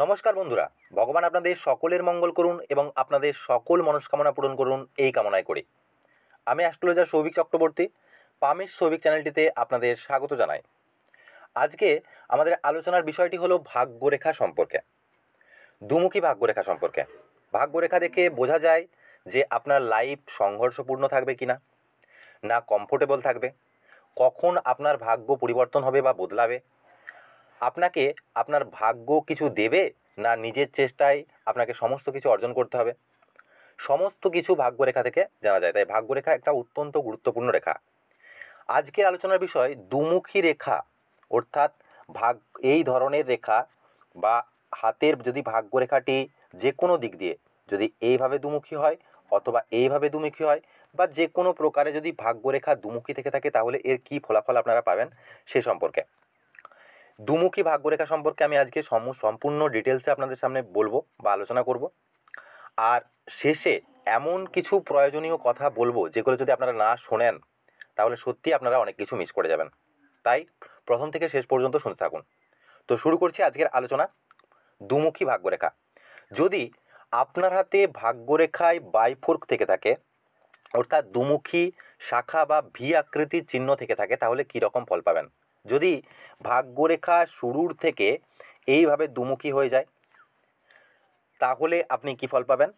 নমস্কার বন্ধুরা ভগবান আপনাদের সকলের মঙ্গল করুন এবং আপনাদের সকল মনস্কামনা পূরণ করুন এই কামনায় করে আমি অ্যাস্ট্রোলজার সৌভিক চক্রবর্তী পামেশ সৌভিক চ্যানেলটিতে আপনাদের স্বাগত জানাই আজকে আমাদের আলোচনার বিষয়টি হলো ভাগ্যরেখা সম্পর্কে দুমুখী ভাগ্যরেখা সম্পর্কে ভাগ্যরেখা দেখে বোঝা যায় যে আপনার লাইফ সংঘর্ষপূর্ণ থাকবে কি না না কমফোর্টেবল থাকবে কখন আপনার ভাগ্য পরিবর্তন হবে বা বদলাবে আপনাকে আপনার ভাগ্য কিছু দেবে না নিজের চেষ্টায় আপনাকে সমস্ত কিছু অর্জন করতে হবে সমস্ত কিছু ভাগ্যরেখা থেকে জানা যায় তাই ভাগ্যরেখা একটা অত্যন্ত গুরুত্বপূর্ণ রেখা আজকের আলোচনার বিষয় দুমুখী রেখা অর্থাৎ ভাগ এই ধরনের রেখা বা হাতের যদি ভাগ্যরেখাটি যে কোনো দিক দিয়ে যদি এইভাবে দুমুখী হয় অথবা এইভাবে দুমুখী হয় বা যে কোনো প্রকারে যদি ভাগ্যরেখা দুমুখী থেকে থাকে তাহলে এর কী ফলাফল আপনারা পাবেন সে সম্পর্কে দুমুখী ভাগ্যরেখা সম্পর্কে আমি আজকে সম্পূর্ণ ডিটেলসে আপনাদের সামনে বলবো বা আলোচনা করব আর শেষে এমন কিছু প্রয়োজনীয় কথা বলবো যেগুলো যদি আপনারা না শোনেন তাহলে সত্যি আপনারা অনেক কিছু মিস করে যাবেন তাই প্রথম থেকে শেষ পর্যন্ত শুনতে থাকুন তো শুরু করছি আজকের আলোচনা দুমুখী ভাগ্যরেখা যদি আপনার হাতে ভাগ্যরেখায় বাইফোর্ক থেকে থাকে অর্থাৎ দুমুখী শাখা বা ভি আকৃতির চিহ্ন থেকে থাকে তাহলে কী রকম ফল পাবেন যদি ভাগ্যরেখা শুরুর থেকে এইভাবে দুমুখী হয়ে যায় তাহলে আপনি কী ফল পাবেন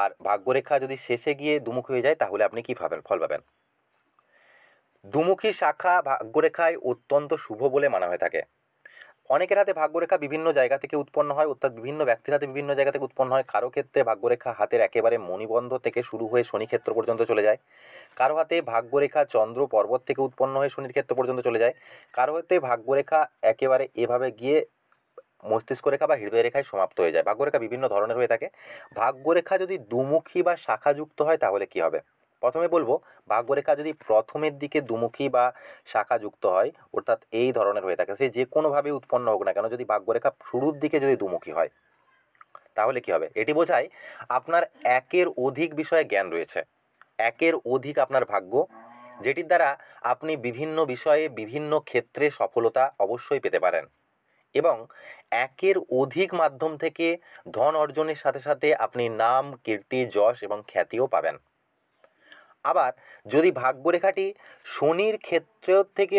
আর ভাগ্যরেখা যদি শেষে গিয়ে দুমুখী হয়ে যায় তাহলে আপনি কী পাবেন ফল পাবেন দুমুখী শাখা ভাগ্যরেখায় অত্যন্ত শুভ বলে মানা হয়ে থাকে অনেকের হাতে ভাগ্যরেখা বিভিন্ন জায়গা থেকে উৎপন্ন হয় অর্থাৎ বিভিন্ন ব্যক্তির হাতে বিভিন্ন জায়গা থেকে উৎপন্ন হয় কারো ক্ষেত্রে ভাগ্যরেখা হাতের একেবারে মণিবন্ধ থেকে শুরু হয়ে শনিক্ষেত্র পর্যন্ত চলে যায় কারো হাতে ভাগ্যরেখা চন্দ্র পর্বত থেকে উৎপন্ন হয়ে শনির ক্ষেত্র পর্যন্ত চলে যায় কারো হাতে ভাগ্যরেখা একেবারে এভাবে গিয়ে মস্তিষ্ক রেখা বা হৃদয় রেখায় সমাপ্ত হয়ে যায় ভাগ্যরেখা বিভিন্ন ধরনের হয়ে থাকে ভাগ্যরেখা যদি দুমুখী বা শাখাযুক্ত হয় তাহলে কি হবে প্রথমে বলবো ভাগ্যরেখা যদি প্রথমের দিকে দুমুখী বা শাখাযুক্ত হয় অর্থাৎ এই ধরনের হয়ে থাকে সে যে কোনোভাবে উৎপন্ন হোক না কেন যদি ভাগ্যরেখা শুরুর দিকে যদি দুমুখী হয় তাহলে কি হবে এটি বোঝায় আপনার একের অধিক বিষয়ে জ্ঞান রয়েছে একের অধিক আপনার ভাগ্য যেটির দ্বারা আপনি বিভিন্ন বিষয়ে বিভিন্ন ক্ষেত্রে সফলতা অবশ্যই পেতে পারেন এবং একের অধিক মাধ্যম থেকে ধন অর্জনের সাথে সাথে আপনি নাম কীর্তি যশ এবং খ্যাতিও পাবেন আবার যদি রেখাটি শনির ক্ষেত্র থেকে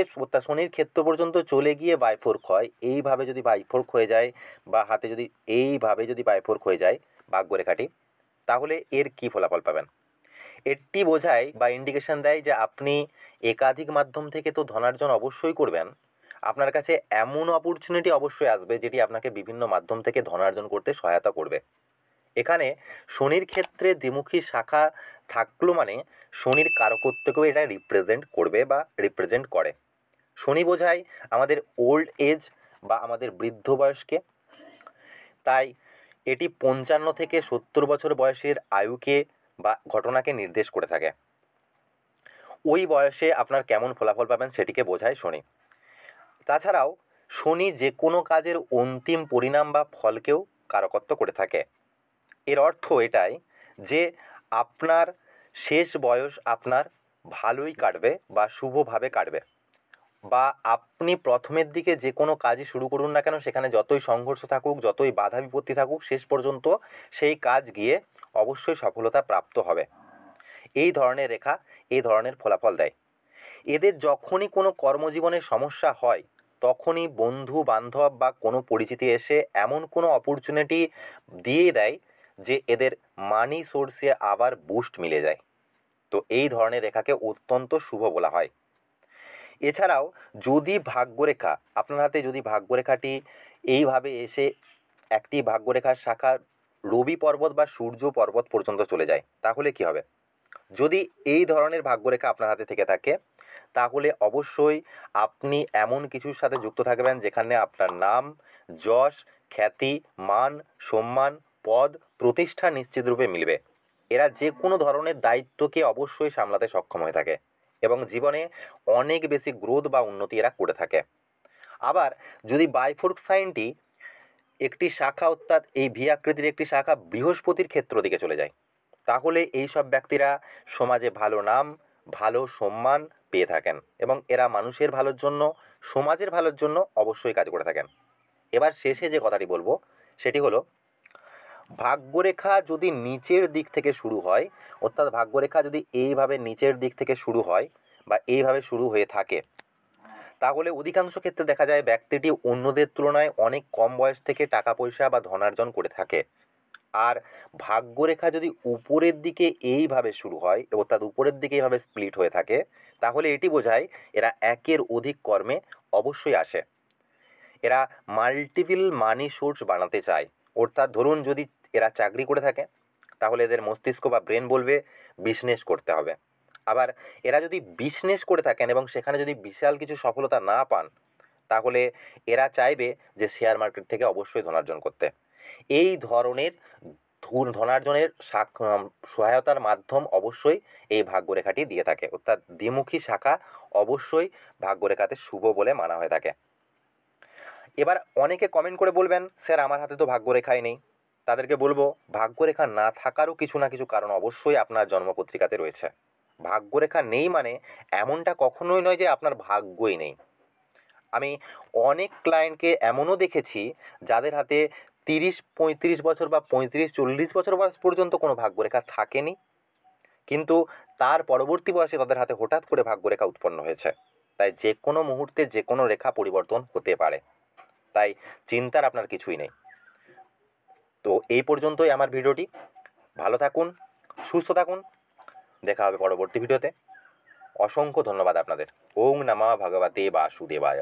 শনির ক্ষেত্র পর্যন্ত চলে গিয়ে বাইফোর্ক হয় এইভাবে যদি বাইফোর্ক হয়ে যায় বা হাতে যদি এইভাবে যদি বাইফোর্ক হয়ে যায় ভাগ্য রেখাটি তাহলে এর কি ফলাফল পাবেন এটি বোঝায় বা ইন্ডিকেশন দেয় যে আপনি একাধিক মাধ্যম থেকে তো ধনার্জন অবশ্যই করবেন আপনার কাছে এমন অপরচুনিটি অবশ্যই আসবে যেটি আপনাকে বিভিন্ন মাধ্যম থেকে ধনার্জন করতে সহায়তা করবে এখানে শনির ক্ষেত্রে দ্বিমুখী শাখা থাকলো মানে শনির কারকত্বকেও এটা রিপ্রেজেন্ট করবে বা রিপ্রেজেন্ট করে শনি বোঝায় আমাদের ওল্ড এজ বা আমাদের বৃদ্ধ বয়সকে তাই এটি পঞ্চান্ন থেকে সত্তর বছর বয়সের আয়ুকে বা ঘটনাকে নির্দেশ করে থাকে ওই বয়সে আপনার কেমন ফলাফল পাবেন সেটিকে বোঝায় শনি তাছাড়াও শনি যে কোনো কাজের অন্তিম পরিণাম বা ফলকেও কারকত্ব করে থাকে এর অর্থ এটাই যে আপনার শেষ বয়স আপনার ভালোই কাটবে বা শুভভাবে কাটবে বা আপনি প্রথমের দিকে যে কোনো কাজই শুরু করুন না কেন সেখানে যতই সংঘর্ষ থাকুক যতই বাধা বিপত্তি থাকুক শেষ পর্যন্ত সেই কাজ গিয়ে অবশ্যই সফলতা প্রাপ্ত হবে এই ধরনের রেখা এই ধরনের ফলাফল দেয় এদের যখনই কোনো কর্মজীবনের সমস্যা হয় তখনই বন্ধু বান্ধব বা কোনো পরিচিতি এসে এমন কোনো অপরচুনিটি দিয়ে দেয় যে এদের মানি সোর্সে আবার বুস্ট মিলে যায় তো এই ধরনের রেখাকে অত্যন্ত শুভ বলা হয় এছাড়াও যদি ভাগ্যরেখা আপনার হাতে যদি ভাগ্যরেখাটি এইভাবে এসে একটি ভাগ্যরেখার শাখা রবি পর্বত বা সূর্য পর্বত পর্যন্ত চলে যায় তাহলে কি হবে যদি এই ধরনের ভাগ্যরেখা আপনার হাতে থেকে থাকে তাহলে অবশ্যই আপনি এমন কিছুর সাথে যুক্ত থাকবেন যেখানে আপনার নাম যশ খ্যাতি মান সম্মান পদ প্রতিষ্ঠা নিশ্চিতরূপে মিলবে এরা যে কোনো ধরনের দায়িত্বকে অবশ্যই সামলাতে সক্ষম হয়ে থাকে এবং জীবনে অনেক বেশি গ্রোথ বা উন্নতি এরা করে থাকে আবার যদি বাইফোর্ক সাইনটি একটি শাখা অর্থাৎ এই ভি আকৃতির একটি শাখা বৃহস্পতির ক্ষেত্র দিকে চলে যায় তাহলে এই সব ব্যক্তিরা সমাজে ভালো নাম ভালো সম্মান পেয়ে থাকেন এবং এরা মানুষের ভালোর জন্য সমাজের ভালোর জন্য অবশ্যই কাজ করে থাকেন এবার শেষে যে কথাটি বলবো সেটি হলো ভাগ্যরেখা যদি নিচের দিক থেকে শুরু হয় অর্থাৎ ভাগ্যরেখা যদি এইভাবে নিচের দিক থেকে শুরু হয় বা এইভাবে শুরু হয়ে থাকে তাহলে অধিকাংশ ক্ষেত্রে দেখা যায় ব্যক্তিটি অন্যদের তুলনায় অনেক কম বয়স থেকে টাকা পয়সা বা ধনার্জন করে থাকে আর ভাগ্যরেখা যদি উপরের দিকে এইভাবে শুরু হয় অর্থাৎ উপরের দিকে এইভাবে স্প্লিট হয়ে থাকে তাহলে এটি বোঝায় এরা একের অধিক কর্মে অবশ্যই আসে এরা মাল্টিপিল মানি সোর্স বানাতে চায় অর্থাৎ ধরুন যদি এরা চাকরি করে থাকে তাহলে এদের মস্তিষ্ক বা ব্রেন বলবে বিজনেস করতে হবে আবার এরা যদি বিজনেস করে থাকেন এবং সেখানে যদি বিশাল কিছু সফলতা না পান তাহলে এরা চাইবে যে শেয়ার মার্কেট থেকে অবশ্যই ধনার্জন করতে এই ধরনের ধনার্জনের সহায়তার মাধ্যম অবশ্যই এই ভাগ্যরেখাটি দিয়ে থাকে অর্থাৎ দ্বিমুখী শাখা অবশ্যই ভাগ্যরেখাতে শুভ বলে মানা হয়ে থাকে এবার অনেকে কমেন্ট করে বলবেন স্যার আমার হাতে তো ভাগ্যরেখাই নেই তাদেরকে বলবো ভাগ্যরেখা না থাকারও কিছু না কিছু কারণ অবশ্যই আপনার জন্মপত্রিকাতে রয়েছে ভাগ্যরেখা নেই মানে এমনটা কখনোই নয় যে আপনার ভাগ্যই নেই আমি অনেক ক্লায়েন্টকে এমনও দেখেছি যাদের হাতে তিরিশ পঁয়ত্রিশ বছর বা পঁয়ত্রিশ চল্লিশ বছর বয়স পর্যন্ত কোনো ভাগ্যরেখা থাকেনি কিন্তু তার পরবর্তী বয়সে তাদের হাতে হঠাৎ করে ভাগ্যরেখা উৎপন্ন হয়েছে তাই যে কোনো মুহূর্তে যে কোনো রেখা পরিবর্তন হতে পারে তাই চিন্তার আপনার কিছুই নেই তো এই পর্যন্তই আমার ভিডিওটি ভালো থাকুন সুস্থ থাকুন দেখা হবে পরবর্তী ভিডিওতে অসংখ্য ধন্যবাদ আপনাদের ওং নামা ভগবতে বাসুদেবায়